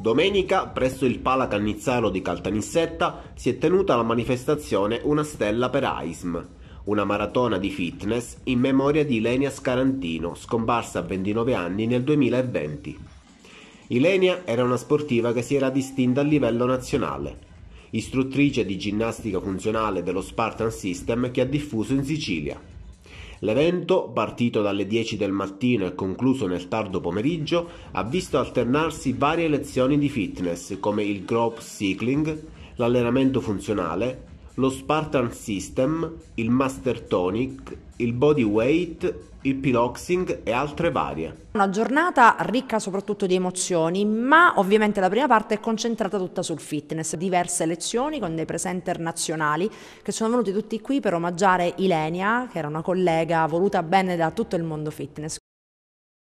Domenica, presso il Pala Cannizzaro di Caltanissetta, si è tenuta la manifestazione Una Stella per AISM, una maratona di fitness in memoria di Ilenia Scarantino, scomparsa a 29 anni nel 2020. Ilenia era una sportiva che si era distinta a livello nazionale, istruttrice di ginnastica funzionale dello Spartan System che ha diffuso in Sicilia. L'evento, partito dalle 10 del mattino e concluso nel tardo pomeriggio, ha visto alternarsi varie lezioni di fitness come il growth cycling, l'allenamento funzionale, lo Spartan System, il Master Tonic, il Body Weight, il Piloxing e altre varie. Una giornata ricca soprattutto di emozioni, ma ovviamente la prima parte è concentrata tutta sul fitness. Diverse lezioni con dei presenter nazionali che sono venuti tutti qui per omaggiare Ilenia, che era una collega voluta bene da tutto il mondo fitness.